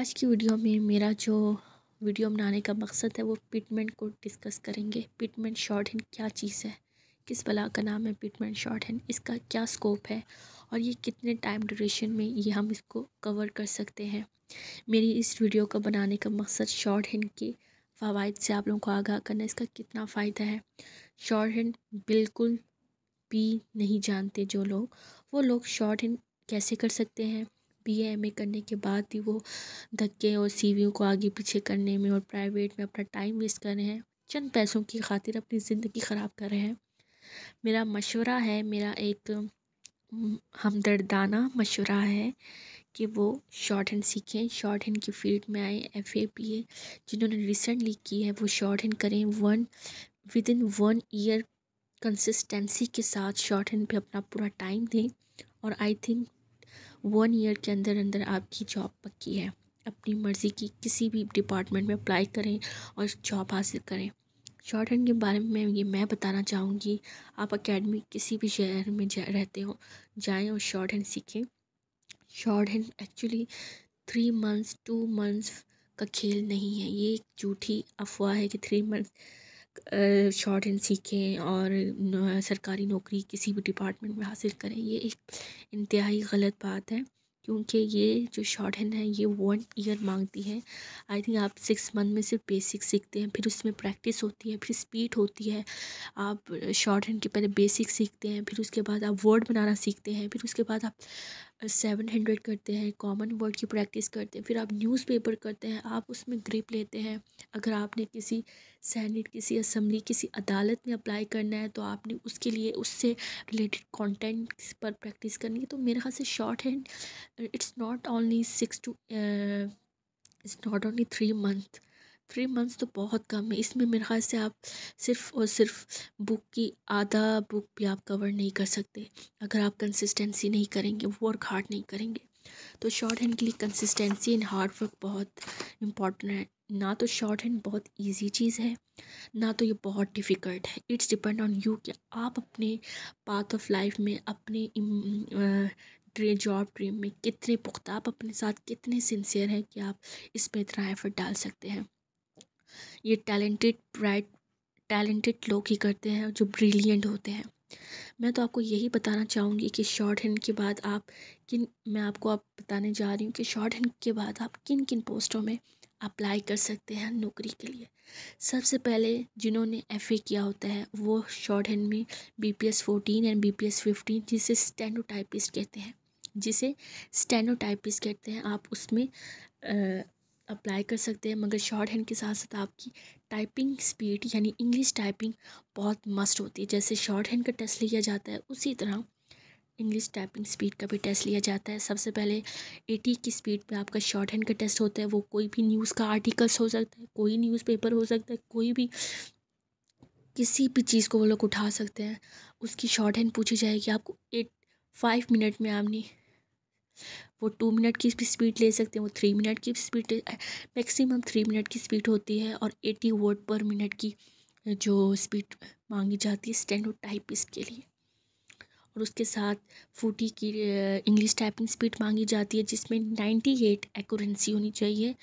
आज की वीडियो में मेरा जो वीडियो बनाने का मकसद है वो पिटमेंट को डिस्कस करेंगे पिटमेंट शॉर्ट हैंड क्या चीज़ है किस बला का नाम है पिटमेंट शॉर्ट हैंड इसका क्या स्कोप है और ये कितने टाइम ड्यूरेशन में ये हम इसको कवर कर सकते हैं मेरी इस वीडियो को बनाने का मकसद शॉर्ट हैंड के फ़वाद से आप लोगों को आगाह करना इसका कितना फ़ायदा है शॉर्ट हैंड बिल्कुल भी नहीं जानते जो लोग वो लोग शॉर्ट हैंड कैसे कर सकते हैं बी ए एम ए करने के बाद ही वो धक्के और सीढ़ियों को आगे पीछे करने में और प्राइवेट में अपना टाइम वेस्ट कर रहे हैं चंद पैसों की खातिर अपनी ज़िंदगी ख़राब कर रहे हैं मेरा मशवरा है मेरा एक हमदर्दाना मशवरा है कि वो शॉर्ट हैंड सीखें शॉर्ट हैंड की फील्ड में आए एफ ए पी ए जिन्होंने रिसेंटली की है वो शॉर्ट हैंड करें one within one year consistency के साथ शॉर्ट हैंड पे अपना पूरा टाइम दें और आई थिंक वन ईयर के अंदर अंदर आपकी जॉब पक्की है अपनी मर्ज़ी की किसी भी डिपार्टमेंट में अप्लाई करें और जॉब हासिल करें शॉर्ट हैंड के बारे में ये मैं बताना चाहूँगी आप अकेडमी किसी भी शहर में जा रहते हो जाएं और शॉर्ट हैंड सीखें shorthand actually three months to months का खेल नहीं है ये एक झूठी अफवाह है कि थ्री मंथ्स शॉर्ट हैंड सीखें और सरकारी नौकरी किसी भी डिपार्टमेंट में हासिल करें ये एक इंतहाई गलत बात है क्योंकि ये जो शॉर्ट हैंड है ये वन ईयर मांगती है आई थिंक आप सिक्स मंथ में सिर्फ बेसिक सीखते हैं फिर उसमें प्रैक्टिस होती है फिर स्पीड होती है आप शॉर्ट हैंड के पहले बेसिक सीखते हैं फिर उसके बाद आप वर्ड बनाना सीखते हैं फिर उसके बाद आप सेवन हंड्रेड करते हैं कॉमन वर्ड की प्रैक्टिस करते हैं फिर आप न्यूज़पेपर करते हैं आप उसमें ग्रिप लेते हैं अगर आपने किसी सैनिट किसी असम्बली किसी अदालत में अप्लाई करना है तो आपने उसके लिए उससे रिलेटेड कॉन्टेंट पर प्रैक्टिस करनी है तो मेरे ख्याल से shorthand it's not only six to it's not only three month three months तो बहुत कम है इसमें मेरे ख्याल से आप सिर्फ़ और सिर्फ बुक की आधा बुक भी आप कवर नहीं कर सकते अगर आप कंसिस्टेंसी नहीं करेंगे वर्क हार्ड नहीं करेंगे तो शॉर्ट हैंड के लिए कंसिस्टेंसी एंड हार्ड वर्क बहुत इम्पॉर्टेंट है ना तो शॉर्ट हैंड बहुत इजी चीज़ है ना तो ये बहुत डिफ़िकल्ट है इट्स डिपेंड ऑन यू कि आप अपने पाथ ऑफ लाइफ में अपने ड्रीम जॉब ड्रीम में कितने पुख्ता आप अपने साथ कितने सिंसियर हैं कि आप इस पर इतना एफर्ट डाल सकते हैं ये टैलेंटेड ब्राइट टैलेंटेड लोग ही करते हैं जो ब्रिलियंट होते हैं मैं तो आपको यही बताना चाहूँगी कि शॉर्ट हैंड के बाद आप किन मैं आपको आप बताने जा रही हूँ कि शॉर्ट हैंड के बाद आप किन किन पोस्टों में अप्लाई कर सकते हैं नौकरी के लिए सबसे पहले जिन्होंने एफ ए किया होता है वो शॉर्ट हैंड में B P S and B P S fifteen जिसे स्टैंडो कहते हैं जिसे स्टैंडो कहते हैं आप उसमें आ, अप्लाई कर सकते हैं मगर शॉर्ट हैंड के साथ साथ आपकी टाइपिंग स्पीड यानी इंग्लिश टाइपिंग बहुत मस्ट होती है जैसे शॉर्ट हैंड का टेस्ट लिया जाता है उसी तरह इंग्लिश टाइपिंग स्पीड का भी टेस्ट लिया जाता है सबसे पहले एटी की स्पीड पे आपका शॉर्ट हैंड का टेस्ट होता है वो कोई भी न्यूज़ का आर्टिकल्स हो सकता है कोई न्यूज़पेपर हो सकता है कोई भी किसी भी चीज़ को वो लोग उठा सकते हैं उसकी शॉर्ट हैंड पूछी जाएगी आपको एट फाइव मिनट में आपने वो टू मिनट की भी स्पीड ले सकते हैं वो थ्री मिनट की स्पीड मैक्सिमम थ्री मिनट की स्पीड होती है और एटी वोट पर मिनट की जो स्पीड मांगी जाती है स्टैंडो टाइपिस्ट के लिए और उसके साथ फूटी की इंग्लिश टाइपिंग स्पीड मांगी जाती है जिसमें नाइन्टी एट एकोरेंसी होनी चाहिए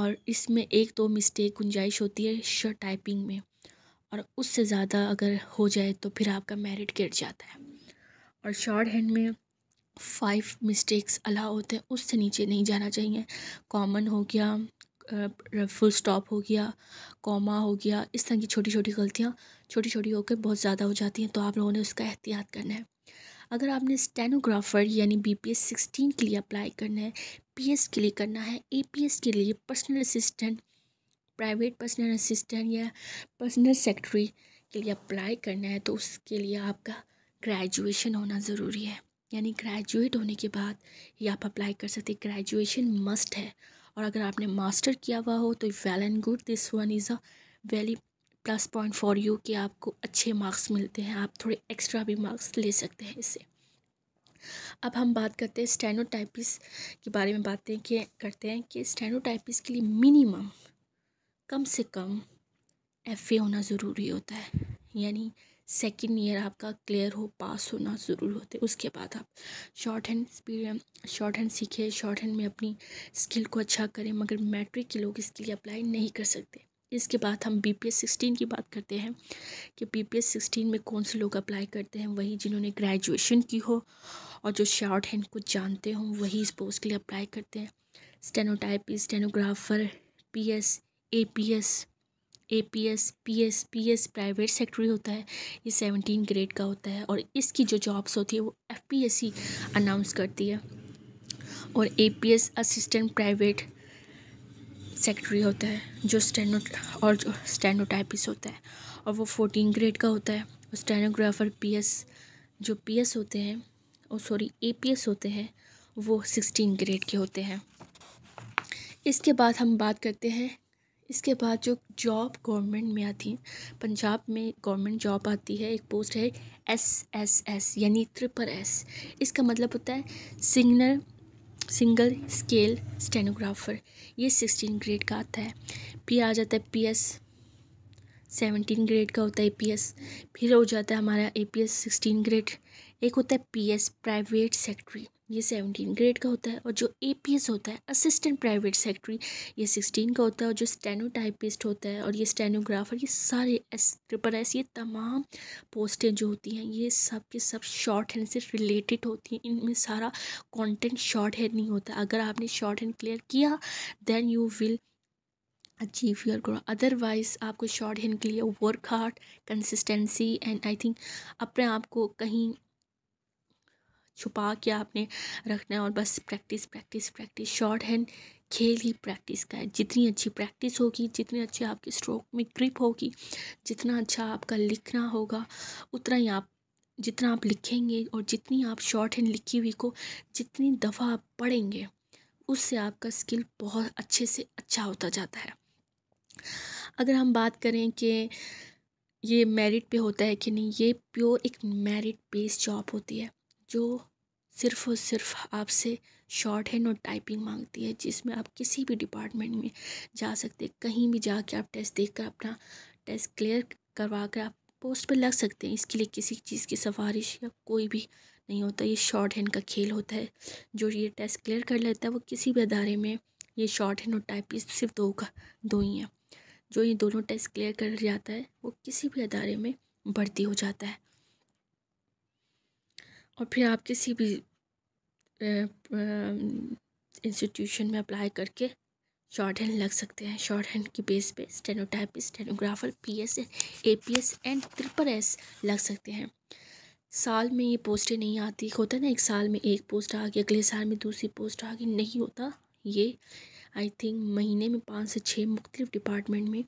और इसमें एक दो मिस्टेक गुंजाइश होती है शर्ट टाइपिंग में और उससे ज़्यादा अगर हो जाए तो फिर आपका मेरिट गिर जाता है और शॉर्ट हैंड में फाइव मिस्टेक्स अलाउ होते हैं उससे नीचे नहीं जाना चाहिए कॉमन हो गया फुल स्टॉप हो गया कॉमा हो गया इस तरह की छोटी छोटी गलतियाँ छोटी छोटी होकर बहुत ज़्यादा हो जाती हैं तो आप लोगों ने उसका एहतियात करना है अगर आपने स्टेनोग्राफ़र यानी बी पी एस सिक्सटीन के लिए अप्लाई करना है पी एस के लिए करना है ए पी एस के लिए personal assistant private personal assistant या पर्सनल सेक्रेटरी के लिए अप्लाई करना है तो उसके लिए आपका ग्रेजुएशन होना ज़रूरी है यानी ग्रेजुएट होने के बाद ही आप अप्लाई कर सकते ग्रेजुएशन मस्ट है और अगर आपने मास्टर किया हुआ हो तो well and good this one is a very plus point for you कि आपको अच्छे मार्क्स मिलते हैं आप थोड़े एक्स्ट्रा भी मार्क्स ले सकते हैं इससे अब हम बात करते हैं स्टेनोटाइपिस के बारे में बातें के करते हैं कि स्टेनोटाइपिस के लिए मिनिमम कम से कम एफ होना ज़रूरी होता है यानी सेकेंड ईयर आपका क्लियर हो पास होना ज़रूर होते उसके बाद आप shorthand speed shorthand सीखे शॉर्ट हैंड में अपनी स्किल को अच्छा करें मगर मैट्रिक के लोग इसके लिए अप्लाई नहीं कर सकते इसके बाद हम बी पी एस सिक्सटीन की बात करते हैं कि बी पी एस सिक्सटीन में कौन से लोग अप्लाई करते हैं वही जिन्होंने ग्रेजुएशन की हो और जो शॉर्ट हैंड को जानते हों वही इस पोस्ट के लिए अप्लाई करते हैं stenotype stenographer P S A P S A P S P S P S private secretary होता है ये सेवनटीन ग्रेड का होता है और इसकी जो जॉब्स होती है वो F P S C announce करती है और A P S assistant private secretary होता है जो स्टैंडो और जो स्टेनोटाइपिस होता है और वो फोर्टीन ग्रेड का होता है और स्टेनोग्राफर पी एस जो पी एस होते हैं और सॉरी ए पी एस होते हैं वो सिक्सटीन ग्रेड के होते हैं इसके बाद हम बात करते हैं इसके बाद जो जॉब गवर्नमेंट में आती है पंजाब में गवर्नमेंट जॉब आती है एक पोस्ट है एस एस एस यानी ट्रिपर एस इसका मतलब होता है सिग्नल सिंगल स्केल स्टेनोग्राफर ये सिक्सटीन ग्रेड का आता है फिर आ जाता है पी एस सेवनटीन ग्रेड का होता है ए पी एस फिर हो जाता है हमारा A P S sixteen grade एक होता है पी एस प्राइवेट सेक्रेटरी ये सेवनटीन ग्रेड का होता है और जो ए होता है असिस्टेंट प्राइवेट सेक्रेटरी ये सिक्सटीन का होता है और जो स्टेनो टाइपिस्ट होता है और ये स्टेनोग्राफर ये सारे एस ट्रिपल एस ये तमाम पोस्टें जो होती हैं ये सब के सब शॉर्ट हैंड से रिलेटेड होती हैं इनमें सारा कंटेंट शॉर्ट हैंड नहीं होता अगर आपने शॉर्ट हैंड क्लियर किया then you will achieve your grow otherwise आपको शॉर्ट हैंड के लिए work hard consistency and I think अपने आप को कहीं छुपा के आपने रखना है और बस practice practice practice shorthand खेल ही प्रैक्टिस का है जितनी अच्छी प्रैक्टिस होगी जितनी अच्छी आपकी स्ट्रोक में ग्रिप होगी जितना अच्छा आपका लिखना होगा उतना ही आप जितना आप लिखेंगे और जितनी आप शॉर्ट हैंड लिखी हुई को जितनी दफ़ा आप पढ़ेंगे उससे आपका स्किल बहुत अच्छे से अच्छा होता जाता है अगर हम बात करें कि ये मेरिट पे होता है कि नहीं ये प्योर एक मेरिट बेस्ड जॉब होती है जो सिर्फ़ और सिर्फ़ आपसे शॉर्ट हैंड और टाइपिंग मांगती है जिसमें आप किसी भी डिपार्टमेंट में जा सकते हैं कहीं भी जाके आप टेस्ट कर अपना टेस्ट क्लियर करवा कर आप पोस्ट पर लग सकते हैं इसके लिए किसी चीज़ की सिफारिश या कोई भी नहीं होता ये शॉर्ट हैंड का खेल होता है जो ये टेस्ट क्लियर कर लेता है वो किसी भी अदारे में ये शॉर्ट हैंड और टाइपिंग सिर्फ दो का दो ही हैं जो ये दोनों टेस्ट क्लियर कर जाता है वो किसी भी अदारे में भर्ती हो जाता है और फिर आप किसी भी इंस्टीट्यूशन में अप्लाई करके शॉर्ट हैंड लग सकते हैं शॉर्ट हैंड की बेस पे stenotype stenographer P S A P S and triple S लग सकते हैं साल में ये पोस्टें नहीं आती होता ना एक साल में एक पोस्ट आ गई अगले साल में दूसरी पोस्ट आ गई नहीं होता ये आई थिंक महीने में पाँच से छः मुख्तलिफ डिपार्टमेंट में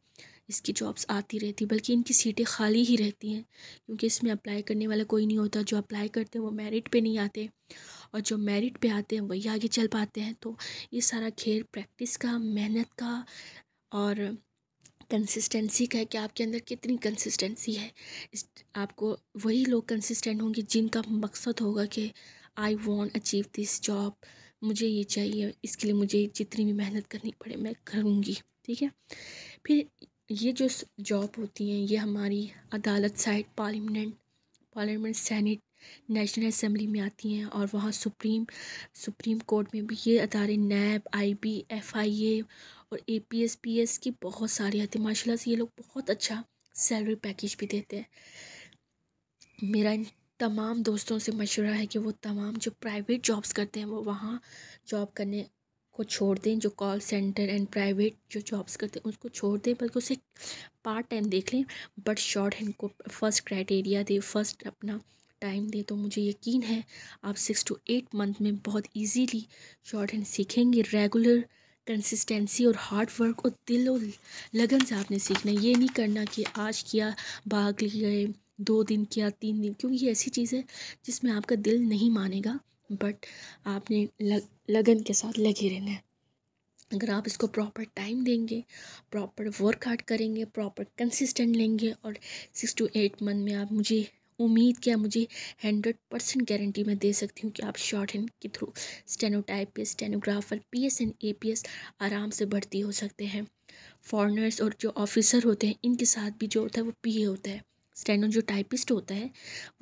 इसकी जॉब्स आती रहती बल्कि इनकी सीटें खाली ही रहती हैं क्योंकि इसमें अप्लाई करने वाला कोई नहीं होता जो अप्लाई करते हैं वो मेरिट पे नहीं आते और जो मेरिट पे आते हैं वही आगे चल पाते हैं तो ये सारा खेल प्रैक्टिस का मेहनत का और कंसिस्टेंसी का है कि आपके अंदर कितनी कंसिस्टेंसी है इस आपको वही लोग कंसिस्टेंट होंगे जिनका मकसद होगा कि I want achieve this job मुझे ये चाहिए इसके लिए मुझे जितनी भी मेहनत करनी पड़े मैं करूँगी ठीक है फिर ये जो जॉब होती हैं ये हमारी अदालत side parliament parliament senate national assembly में आती हैं और वहाँ सुप्रीम सुप्रीम कोर्ट में भी ये अदारे नैब आई बी एफ़ आई ए और A P S P S की बहुत सारी आती है माशाल्लाह से ये लोग बहुत अच्छा सैलरी पैकेज भी देते हैं मेरा इन तमाम दोस्तों से मशवरा है कि वो तमाम जो प्राइवेट जॉब्स करते हैं वो वहाँ जॉब करने को छोड़ दें जो कॉल सेंटर एंड प्राइवेट जो जॉब्स करते हैं उसको छोड़ दें बल्कि उसे पार्ट टाइम देख लें बट शॉर्ट हैंड को फर्स्ट क्राइटेरिया दें फर्स्ट अपना टाइम दें तो मुझे यकीन है आप सिक्स टू एट मंथ में बहुत ईजीली शॉर्ट हैंड सीखेंगे रेगुलर कंसिस्टेंसी और हार्ड वर्क और दिल और लगन से आपने सीखना ये नहीं करना कि आज किया भाग लिए गए दो दिन किया तीन दिन क्योंकि ये ऐसी चीज़ है जिसमें आपका दिल नहीं मानेगा बट आपने लग लगन के साथ लगे रहना है अगर आप इसको प्रॉपर टाइम देंगे प्रॉपर वर्कआउट करेंगे प्रॉपर कंसिस्टेंट लेंगे और सिक्स टू एट मंथ में आप मुझे उम्मीद क्या मुझे हंड्रेड परसेंट गारंटी मैं दे सकती हूँ कि आप शॉर्ट हैंड के through stenotypist stenographer P S and A P S आराम से भर्ती हो सकते हैं फॉरनर्स और जो ऑफिसर होते हैं इनके साथ भी जो होता है वो पी ए होता है स्टैंड जो टाइपिस्ट होता है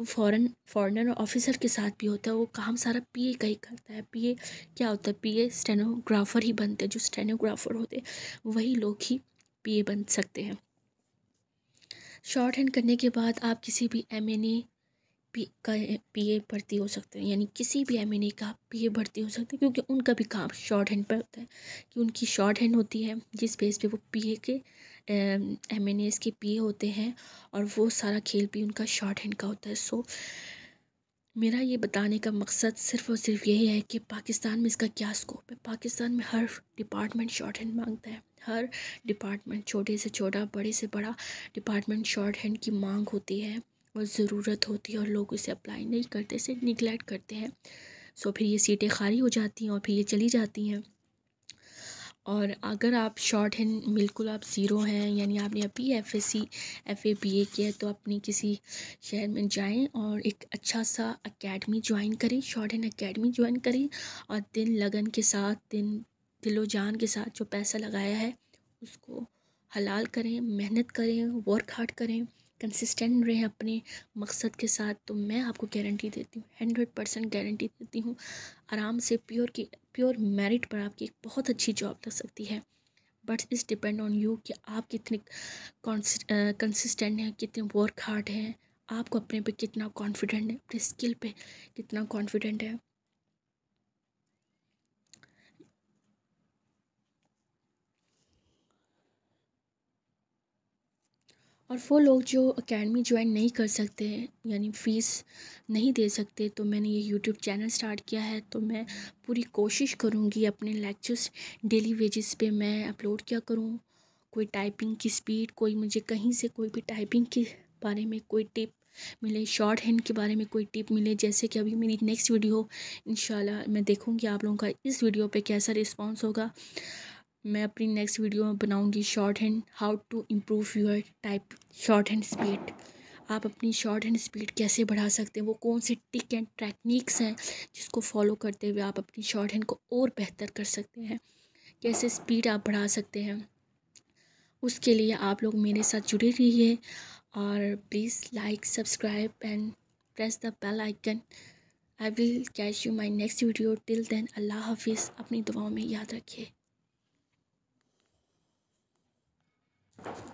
वो फॉरेन फॉरेनर ऑफिसर के साथ भी होता है वो काम सारा पीए का ही करता है पीए क्या होता है पीए स्टेनोग्राफ़र ही बनते हैं जो स्टेनोग्राफ़र होते हैं वही लोग ही पीए बन सकते हैं शॉर्ट हैंड करने के बाद आप किसी भी एम एन ए पी का पी ए भर्ती हो सकते हैं यानी किसी भी एम एन ए का पी ए भर्ती हो सकते हैं क्योंकि उनका भी काम शॉर्ट हैंड पर होता है कि उनकी शॉर्ट हैंड होती है जिस बेस पे वो पी ए के एम एन एस के पी ए होते हैं और वो सारा खेल भी उनका शॉर्ट हैंड का होता है सो मेरा ये बताने का मकसद सिर्फ और सिर्फ यही है कि पाकिस्तान में इसका क्या स्कोप है पाकिस्तान में हर डिपार्टमेंट शॉर्ट हैंड मांगता है हर डिपार्टमेंट छोटे से छोटा बड़े से बड़ा डिपार्टमेंट शॉर्ट हैंड की मांग होती है ज़रूरत होती है और लोग इसे अप्लाई नहीं करते इसे निगलेक्ट करते हैं सो फिर ये सीटें खाली हो जाती हैं और फिर ये चली जाती हैं और अगर आप शॉर्ट हैंड बिल्कुल आप ज़ीरो हैं यानी आपने अभी F A C F A B A किया तो अपने किसी शहर में जाएं और एक अच्छा सा एकेडमी ज्वाइन करें शॉर्ट हैंड एकेडमी ज्वाइन करें और दिन लगन के साथ दिन दिलो जान के साथ जो पैसा लगाया है उसको हलाल करें मेहनत करें वर्क हार्ड करें कंसिस्टेंट रहें अपने मकसद के साथ तो मैं आपको गारंटी देती हूँ हंड्रेड परसेंट गारंटी देती हूँ आराम से प्योर की प्योर मेरिट पर आपकी एक बहुत अच्छी जॉब लग सकती है बट इस डिपेंड ऑन यू कि आप कितने कंसिस्टेंट हैं कितने वर्क हार्ड हैं आपको अपने पे कितना कॉन्फिडेंट है अपने स्किल पे कितना कॉन्फिडेंट है और वो लोग जो अकेडमी ज्वाइन नहीं कर सकते यानी फ़ीस नहीं दे सकते तो मैंने ये यूट्यूब चैनल स्टार्ट किया है तो मैं पूरी कोशिश करूँगी अपने लेक्चर्स डेली वेजेस पे मैं अपलोड क्या करूँ कोई टाइपिंग की स्पीड कोई मुझे कहीं से कोई भी टाइपिंग के बारे में कोई टिप मिले शॉर्ट हैंड के बारे में कोई टिप मिले जैसे कि अभी मेरी नेक्स्ट वीडियो इन मैं देखूँगी आप लोगों का इस वीडियो पर कैसा रिस्पॉन्स होगा मैं अपनी नेक्स्ट वीडियो में बनाऊंगी shorthand how to improve your type shorthand speed आप अपनी शॉर्ट हैंड स्पीड कैसे बढ़ा सकते हैं वो कौन से टिक एंड टेक्निक्स हैं जिसको फॉलो करते हुए आप अपनी शॉर्ट हैंड को और बेहतर कर सकते हैं कैसे स्पीड आप बढ़ा सकते हैं उसके लिए आप लोग मेरे साथ जुड़े रहिए और please like subscribe and press the bell icon I will catch you my next video till then अल्लाह हाफिज़ अपनी दुआओं में याद रखिए Thank you.